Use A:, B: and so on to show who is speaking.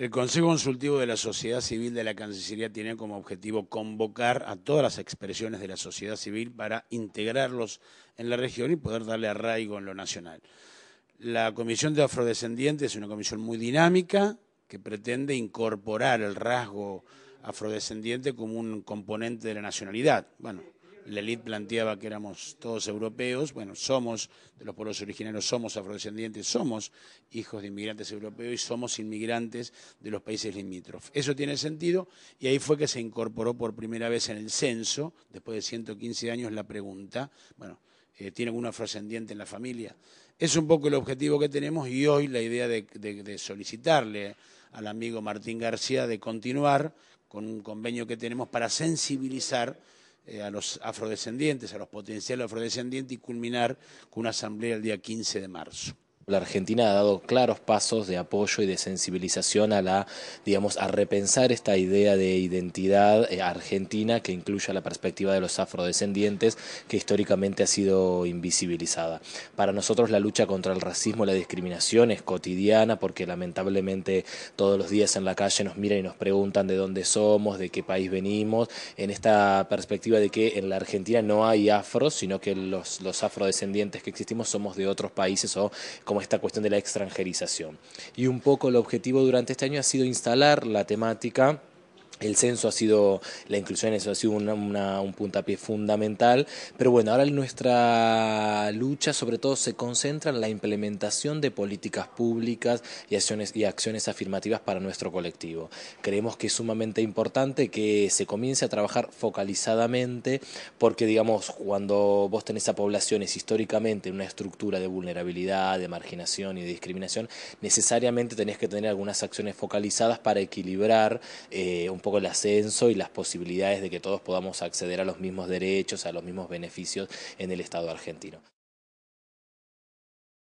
A: El Consejo Consultivo de la Sociedad Civil de la Cancillería tiene como objetivo convocar a todas las expresiones de la sociedad civil para integrarlos en la región y poder darle arraigo en lo nacional. La Comisión de Afrodescendientes es una comisión muy dinámica que pretende incorporar el rasgo afrodescendiente como un componente de la nacionalidad. Bueno, la élite planteaba que éramos todos europeos, bueno, somos de los pueblos originarios, somos afrodescendientes, somos hijos de inmigrantes europeos y somos inmigrantes de los países limítrofes. Eso tiene sentido y ahí fue que se incorporó por primera vez en el censo, después de 115 años, la pregunta, bueno, eh, ¿tiene algún afrodescendiente en la familia? Es un poco el objetivo que tenemos y hoy la idea de solicitarle al amigo Martín García de continuar con un convenio que tenemos para sensibilizar eh, a los afrodescendientes, a los potenciales afrodescendientes y culminar con una asamblea el día 15 de marzo
B: la Argentina ha dado claros pasos de apoyo y de sensibilización a la, digamos, a repensar esta idea de identidad eh, argentina que incluya la perspectiva de los afrodescendientes que históricamente ha sido invisibilizada. Para nosotros la lucha contra el racismo, la discriminación es cotidiana porque lamentablemente todos los días en la calle nos miran y nos preguntan de dónde somos, de qué país venimos, en esta perspectiva de que en la Argentina no hay afros, sino que los, los afrodescendientes que existimos somos de otros países o como esta cuestión de la extranjerización. Y un poco el objetivo durante este año ha sido instalar la temática el censo ha sido, la inclusión eso ha sido un puntapié fundamental, pero bueno, ahora nuestra lucha sobre todo se concentra en la implementación de políticas públicas y acciones, y acciones afirmativas para nuestro colectivo. Creemos que es sumamente importante que se comience a trabajar focalizadamente porque, digamos, cuando vos tenés a poblaciones históricamente en una estructura de vulnerabilidad, de marginación y de discriminación, necesariamente tenés que tener algunas acciones focalizadas para equilibrar eh, un poco el ascenso y las posibilidades de que todos podamos acceder a los mismos derechos, a los mismos beneficios en el Estado argentino.